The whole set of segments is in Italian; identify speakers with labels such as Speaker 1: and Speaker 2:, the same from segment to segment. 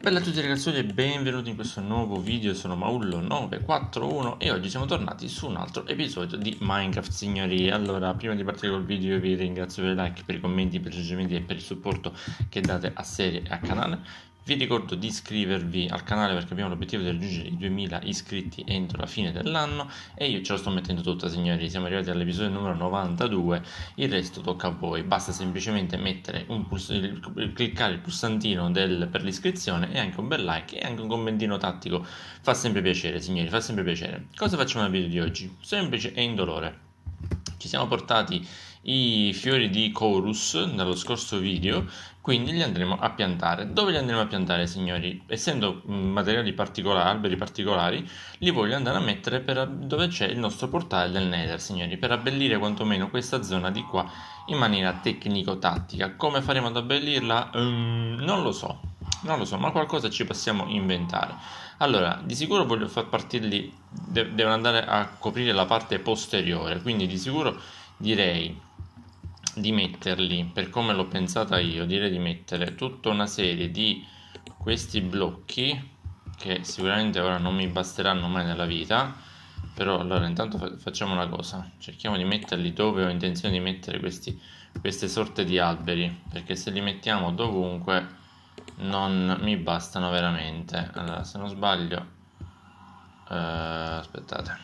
Speaker 1: Bella a tutti ragazzi e benvenuti in questo nuovo video, sono Maullo941 e oggi siamo tornati su un altro episodio di Minecraft signori Allora, prima di partire col video vi ringrazio per i like, per i commenti, per i suggerimenti e per il supporto che date a serie e a canale vi ricordo di iscrivervi al canale perché abbiamo l'obiettivo di raggiungere i 2000 iscritti entro la fine dell'anno e io ce lo sto mettendo tutta signori, siamo arrivati all'episodio numero 92, il resto tocca a voi, basta semplicemente puls- cliccare il pulsantino del, per l'iscrizione e anche un bel like e anche un commentino tattico, fa sempre piacere signori, fa sempre piacere. Cosa facciamo nel video di oggi? Semplice e indolore. Ci siamo portati i fiori di Chorus dallo scorso video quindi li andremo a piantare. Dove li andremo a piantare, signori? Essendo mm, materiali particolari, alberi particolari, li voglio andare a mettere per dove c'è il nostro portale del Nether, signori, per abbellire quantomeno questa zona di qua in maniera tecnico-tattica. Come faremo ad abbellirla? Um, non lo so, non lo so, ma qualcosa ci possiamo inventare. Allora, di sicuro voglio far partirli, de- devono andare a coprire la parte posteriore, quindi di sicuro direi di metterli, per come l'ho pensata io, direi di mettere tutta una serie di questi blocchi che sicuramente ora non mi basteranno mai nella vita, però allora intanto facciamo una cosa, cerchiamo di metterli dove ho intenzione di mettere questi, queste sorte di alberi, perché se li mettiamo dovunque non mi bastano veramente. Allora, se non sbaglio, eh, aspettate.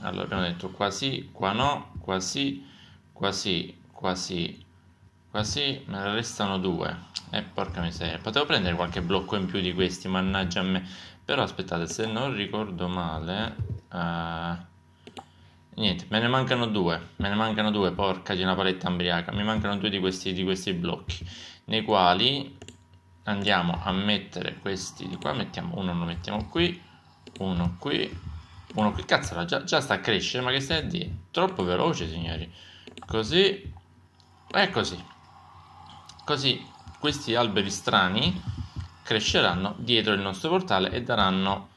Speaker 1: Allora, abbiamo detto qua sì, qua no, qua sì, qua sì, quasi quasi me ne restano due e eh, porca miseria potevo prendere qualche blocco in più di questi mannaggia a me però aspettate se non ricordo male uh, niente me ne mancano due me ne mancano due porca di una paletta ambriaca mi mancano due di questi, di questi blocchi nei quali andiamo a mettere questi di qua mettiamo uno lo mettiamo qui uno qui uno qui cazzo già, già sta a crescere ma che stai a dire troppo veloce signori così è così. Così questi alberi strani cresceranno dietro il nostro portale e daranno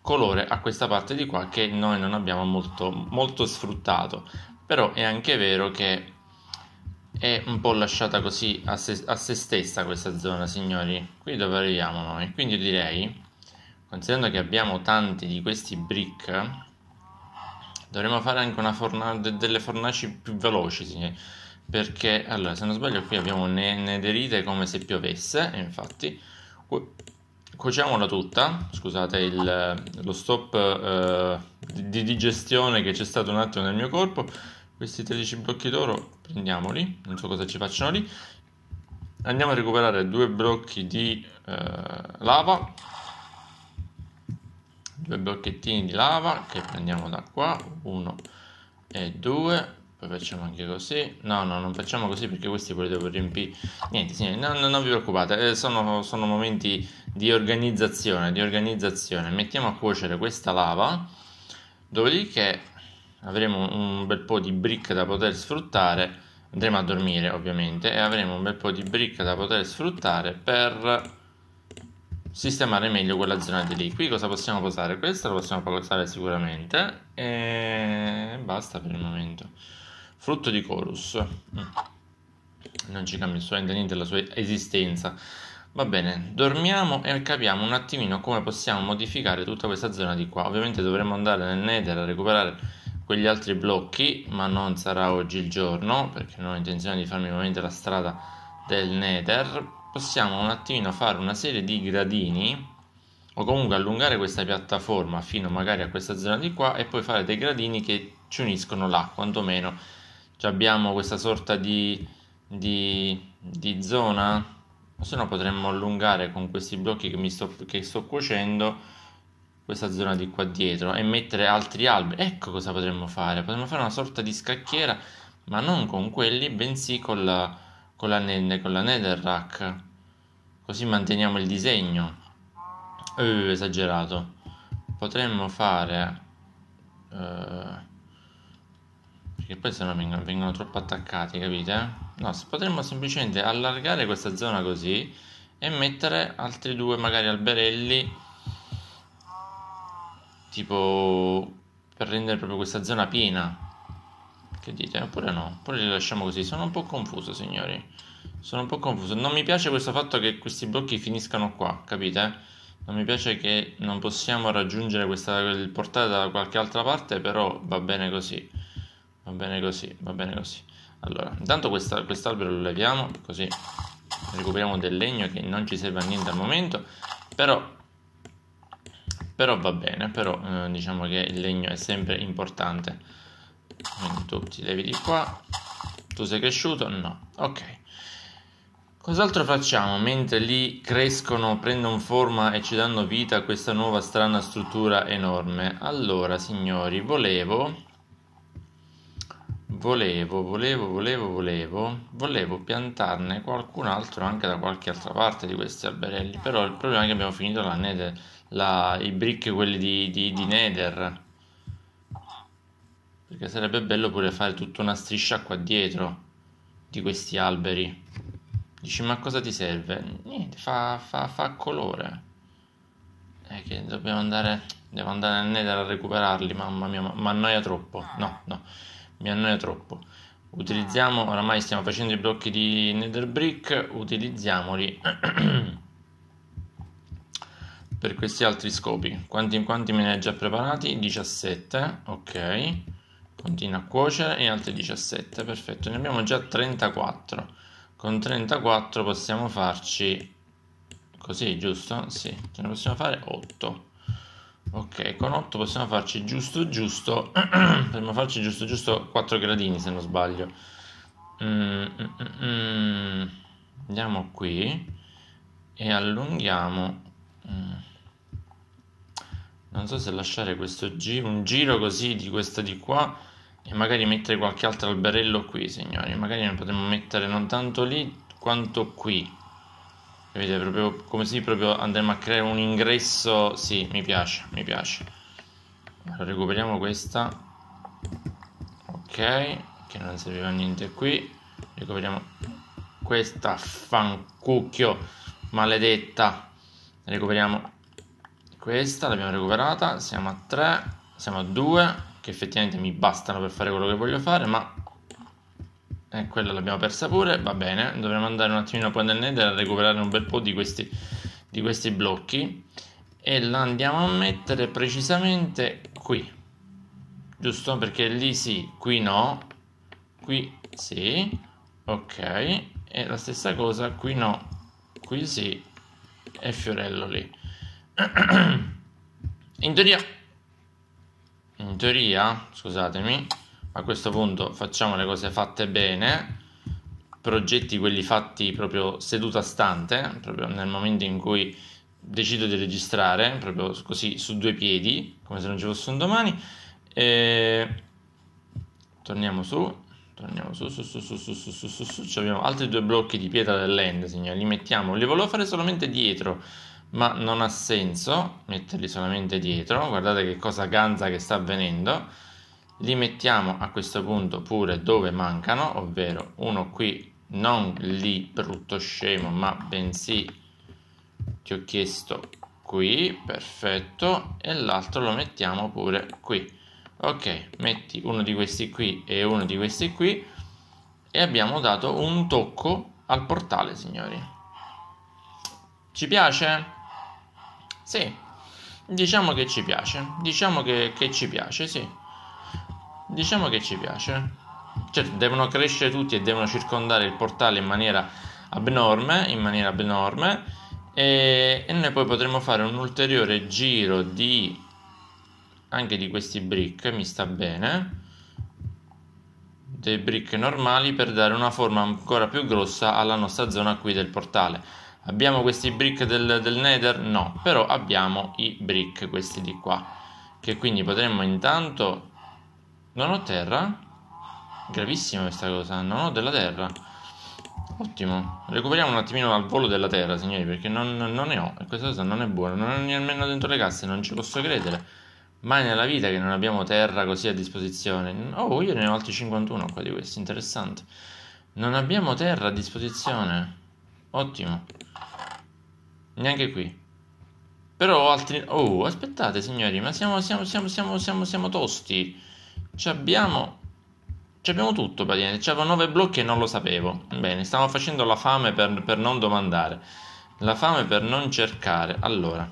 Speaker 1: colore a questa parte di qua che noi non abbiamo molto, molto sfruttato. Però è anche vero che è un po' lasciata così a se, a se stessa questa zona, signori. Qui dove arriviamo noi? Quindi io direi, considerando che abbiamo tanti di questi brick, dovremmo fare anche una forna- delle fornaci più veloci, signori perché allora se non sbaglio qui abbiamo ne nederite come se piovesse infatti cuociamola tutta scusate il, lo stop eh, di digestione che c'è stato un attimo nel mio corpo questi 13 blocchi d'oro prendiamoli non so cosa ci facciano lì andiamo a recuperare due blocchi di eh, lava due blocchettini di lava che prendiamo da qua uno e due poi facciamo anche così no no non facciamo così perché questi poi devo riempire niente sì, no, no, non vi preoccupate eh, sono, sono, momenti di organizzazione di organizzazione mettiamo a cuocere questa lava dopodiché avremo un bel po' di brick da poter sfruttare andremo a dormire ovviamente e avremo un bel po' di brick da poter sfruttare per sistemare meglio quella zona di lì qui cosa possiamo posare? questa la possiamo posare sicuramente e basta per il momento Frutto di Corus. Mm. Non ci cambia assolutamente niente la sua esistenza. Va bene, dormiamo e capiamo un attimino come possiamo modificare tutta questa zona di qua. Ovviamente dovremo andare nel Nether a recuperare quegli altri blocchi, ma non sarà oggi il giorno, perché non ho intenzione di farmi nuovamente la strada del Nether. Possiamo un attimino fare una serie di gradini, o comunque allungare questa piattaforma fino magari a questa zona di qua, e poi fare dei gradini che ci uniscono là, quantomeno cioè abbiamo questa sorta di, di, di zona se no potremmo allungare con questi blocchi che, sto, che sto cuocendo questa zona di qua dietro e mettere altri alberi ecco cosa potremmo fare potremmo fare una sorta di scacchiera ma non con quelli bensì con la, con la, con la nether rack così manteniamo il disegno eh, esagerato potremmo fare eh, perché poi se no vengono, vengono troppo attaccati, capite? No, potremmo semplicemente allargare questa zona così e mettere altri due magari alberelli tipo per rendere proprio questa zona piena. Che dite? Oppure no? Oppure li lasciamo così? Sono un po' confuso, signori. Sono un po' confuso. Non mi piace questo fatto che questi blocchi finiscano qua, capite? Non mi piace che non possiamo raggiungere questa, il portale da qualche altra parte, però va bene così va bene così, va bene così. Allora, intanto questa, quest'albero lo leviamo, così recuperiamo del legno che non ci serve a niente al momento, però, però va bene, però eh, diciamo che il legno è sempre importante. Quindi tu ti levi di qua, tu sei cresciuto? No, ok. Cos'altro facciamo mentre lì crescono, prendono forma e ci danno vita a questa nuova strana struttura enorme? Allora, signori, volevo volevo, volevo, volevo, volevo, volevo piantarne qualcun altro anche da qualche altra parte di questi alberelli, però il problema è che abbiamo finito la nether, la, i brick quelli di, di, di nether, perché sarebbe bello pure fare tutta una striscia qua dietro di questi alberi. Dici ma cosa ti serve? Niente, fa, fa, fa colore. È che dobbiamo andare, devo andare nel nether a recuperarli, mamma mia, ma annoia troppo. No, no mi annoia troppo. Utilizziamo, ah. oramai stiamo facendo i blocchi di nether brick, utilizziamoli per questi altri scopi. Quanti in quanti me ne hai già preparati? 17, ok. Continua a cuocere e altri 17, perfetto. Ne abbiamo già 34. Con 34 possiamo farci così, giusto? Sì, ce ne possiamo fare 8. Ok, con 8 possiamo farci giusto giusto, possiamo farci giusto giusto 4 gradini se non sbaglio. Mm, mm, mm. mm. Andiamo qui e allunghiamo. Mm. Non so se lasciare questo giro, un giro così di questo di qua e magari mettere qualche altro alberello qui, signori. Magari ne potremmo mettere non tanto lì quanto qui. Vedete, Proprio come se proprio andremo a creare un ingresso. Sì, mi piace, mi piace. Allora recuperiamo questa. Ok, che non serviva niente qui. Recuperiamo questa fancucchio maledetta. Recuperiamo questa, l'abbiamo recuperata. Siamo a 3, siamo a 2, che effettivamente mi bastano per fare quello che voglio fare, ma eh, quella l'abbiamo persa pure, va bene, dovremmo andare un attimino poi nel nether a recuperare un bel po' di questi, di questi blocchi e la andiamo a mettere precisamente qui, giusto? Perché lì sì, qui no, qui sì, ok, e la stessa cosa, qui no, qui sì, e Fiorello lì. In teoria, in teoria, scusatemi, a questo punto facciamo le cose fatte bene, progetti quelli fatti proprio seduta stante, proprio nel momento in cui decido di registrare, proprio così su due piedi, come se non ci fosse un domani. E... Torniamo su, torniamo su, su, su, su, su, su, su, su, su. Ci abbiamo altri due blocchi di pietra dell'end, signori, li mettiamo, li volevo fare solamente dietro, ma non ha senso metterli solamente dietro, guardate che cosa ganza che sta avvenendo li mettiamo a questo punto pure dove mancano, ovvero uno qui non lì brutto scemo, ma bensì ti ho chiesto qui, perfetto, e l'altro lo mettiamo pure qui. Ok, metti uno di questi qui e uno di questi qui e abbiamo dato un tocco al portale, signori. Ci piace? Sì, diciamo che ci piace, diciamo che, che ci piace, sì diciamo che ci piace. Certo, devono crescere tutti e devono circondare il portale in maniera abnorme, in maniera abnorme e, e noi poi potremo fare un ulteriore giro di anche di questi brick, mi sta bene, dei brick normali per dare una forma ancora più grossa alla nostra zona qui del portale. Abbiamo questi brick del, del nether? No, però abbiamo i brick questi di qua, che quindi potremmo intanto non ho terra? Gravissima questa cosa, non ho della terra. Ottimo, recuperiamo un attimino al volo della terra, signori, perché non, non ne ho. E questa cosa non è buona, non ho nemmeno dentro le casse, non ci posso credere. Mai nella vita che non abbiamo terra così a disposizione. Oh, io ne ho altri 51 qua di questi, interessante. Non abbiamo terra a disposizione. Ottimo. Neanche qui. Però ho altri... Oh, aspettate, signori, ma siamo, siamo, siamo, siamo, siamo, siamo tosti ci abbiamo ci abbiamo tutto praticamente, c'erano 9 blocchi e non lo sapevo. Bene, stavo facendo la fame per, per, non domandare, la fame per non cercare. Allora,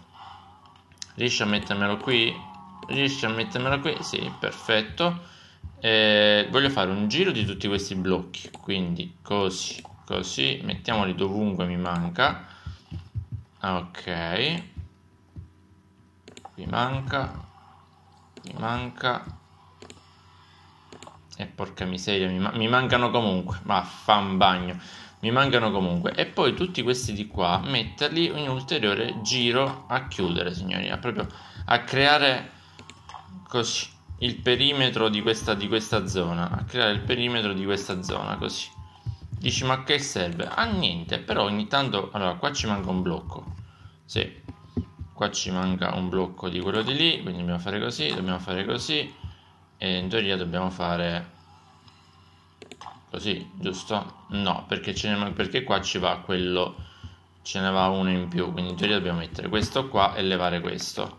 Speaker 1: riesci a mettermelo qui? Riesci a mettermelo qui? Sì, perfetto. Eh, voglio fare un giro di tutti questi blocchi, quindi così, così, mettiamoli dovunque mi manca. Ok, qui manca, qui manca, e eh, porca miseria, mi, ma- mi mancano comunque. Ma fa bagno. Mi mancano comunque. E poi tutti questi di qua, metterli in un ulteriore giro a chiudere, signori. A proprio a creare così il perimetro di questa, di questa zona. A creare il perimetro di questa zona, così. Dici, ma che serve? A ah, niente, però ogni tanto... Allora, qua ci manca un blocco. Sì, qua ci manca un blocco di quello di lì, quindi dobbiamo fare così, dobbiamo fare così e in teoria dobbiamo fare così, giusto? No, perché, ne, perché, qua ci va quello, ce ne va uno in più, quindi in teoria dobbiamo mettere questo qua e levare questo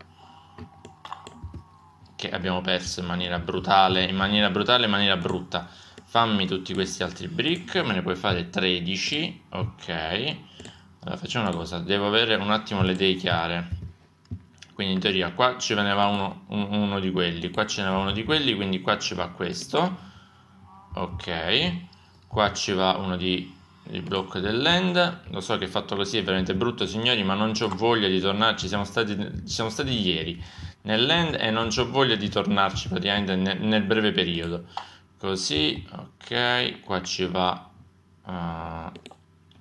Speaker 1: che abbiamo perso in maniera brutale, in maniera brutale, in maniera brutta. Fammi tutti questi altri brick, me ne puoi fare 13, ok. Allora facciamo una cosa, devo avere un attimo le idee chiare quindi in teoria qua ci veneva uno, uno di quelli, qua ce n'era uno di quelli, quindi qua ci va questo, ok, qua ci va uno di il blocco dell'end. Lo so che fatto così è veramente brutto, signori, ma non ho voglia di tornarci. Siamo stati, siamo stati ieri nell'end e non ho voglia di tornarci praticamente nel, nel, breve periodo. Così, ok, qua ci va uh,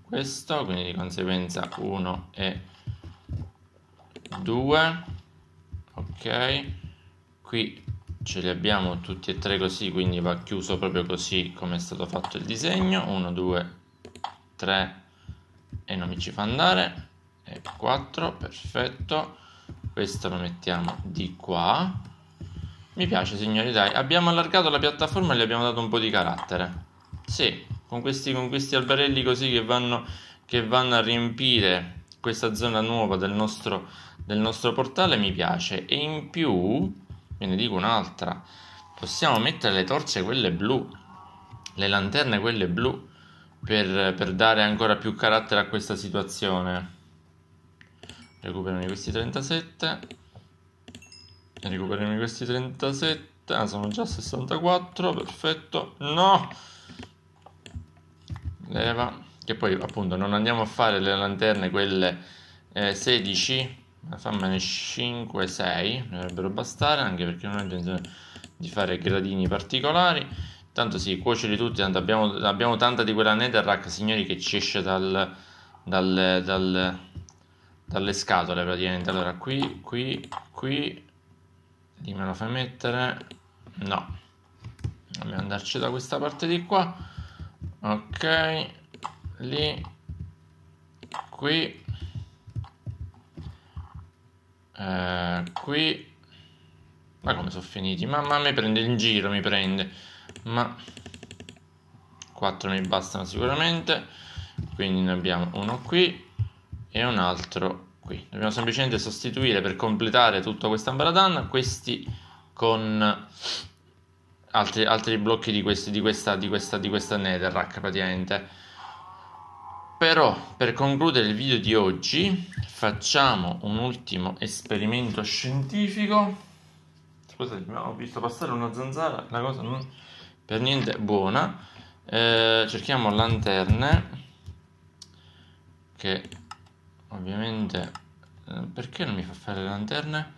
Speaker 1: questo, quindi di conseguenza 1 e 2 ok qui ce li abbiamo tutti e tre così quindi va chiuso proprio così come è stato fatto il disegno 1 2 3 e non mi ci fa andare e 4 perfetto questo lo mettiamo di qua mi piace signori dai abbiamo allargato la piattaforma e gli abbiamo dato un po' di carattere sì con questi, con questi albarelli così che vanno, che vanno a riempire questa zona nuova del nostro, del nostro portale mi piace e in più ve ne dico un'altra possiamo mettere le torce quelle blu le lanterne quelle blu per, per dare ancora più carattere a questa situazione recuperiamo questi 37 recuperiamo questi 37 ah sono già 64 perfetto no leva che poi appunto non andiamo a fare le lanterne quelle eh, 16 ma fammene 5 6 dovrebbero bastare anche perché non ho intenzione di fare gradini particolari tanto si sì, cuoceli tutti tanto abbiamo, abbiamo, tanta di quella netherrack signori che ci esce dal, dal, dal, dalle scatole praticamente allora qui qui qui lì lo fai mettere no dobbiamo andarci da questa parte di qua ok lì qui eh, qui ma come sono finiti? Mamma mi prende in giro, mi prende. Ma 4 mi bastano sicuramente. Quindi ne abbiamo uno qui e un altro qui. Dobbiamo semplicemente sostituire per completare tutta questa ambaradan questi con altri, altri blocchi di, questi, di, questa, di, questa, di questa netherrack praticamente. Però per concludere il video di oggi facciamo un ultimo esperimento scientifico. Scusate, ho visto passare una zanzara, una cosa non per niente buona. Eh, cerchiamo lanterne che ovviamente eh, perché non mi fa fare le lanterne?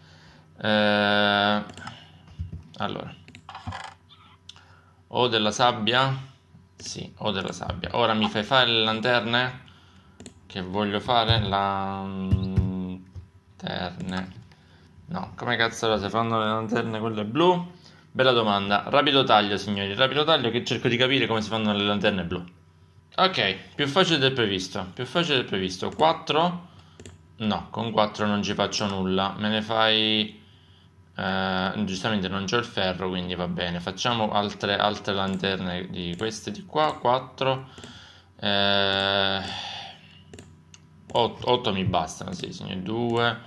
Speaker 1: Eh, allora, ho della sabbia sì, o della sabbia. Ora mi fai fare le lanterne? Che voglio fare? Lanterne. No, come cazzo la stai fanno le lanterne quelle blu? Bella domanda. Rapido taglio, signori. Rapido taglio che cerco di capire come si fanno le lanterne blu. Ok, più facile del previsto. Più facile del previsto. 4? No, con 4 non ci faccio nulla. Me ne fai... Uh, giustamente non c'è il ferro quindi va bene facciamo altre, altre lanterne di queste di qua 4 8, 8 mi bastano sì, signori 2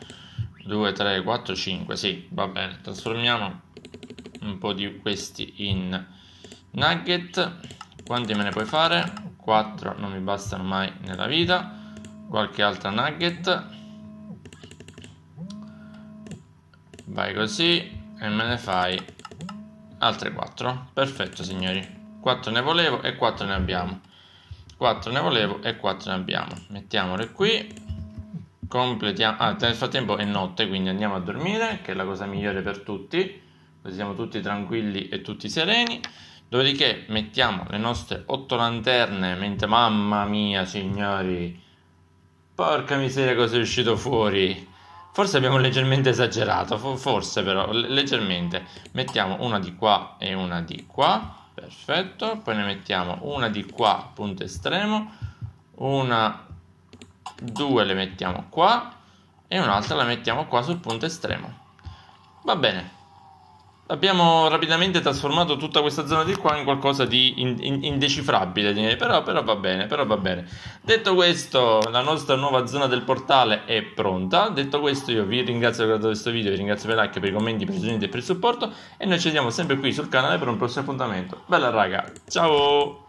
Speaker 1: 2 3 4 5 si va bene trasformiamo un po' di questi in nugget quanti me ne puoi fare 4 non mi bastano mai nella vita qualche altra nugget vai così e me ne fai altre 4 perfetto signori 4 ne volevo e 4 ne abbiamo 4 ne volevo e 4 ne abbiamo mettiamole qui completiamo ah, nel frattempo è notte quindi andiamo a dormire che è la cosa migliore per tutti così siamo tutti tranquilli e tutti sereni dopodiché mettiamo le nostre 8 lanterne mentre mamma mia signori porca miseria cosa è uscito fuori Forse abbiamo leggermente esagerato, forse però, leggermente. Mettiamo una di qua e una di qua, perfetto. Poi ne mettiamo una di qua, punto estremo, una, due le mettiamo qua e un'altra la mettiamo qua sul punto estremo. Va bene, Abbiamo rapidamente trasformato tutta questa zona di qua in qualcosa di in, in, indecifrabile, però, però, va bene, però va bene. Detto questo, la nostra nuova zona del portale è pronta. Detto questo, io vi ringrazio per aver guardato questo video, vi ringrazio per i like, per i commenti, per i suggerimenti e per il supporto. E noi ci vediamo sempre qui sul canale per un prossimo appuntamento. Bella raga, ciao!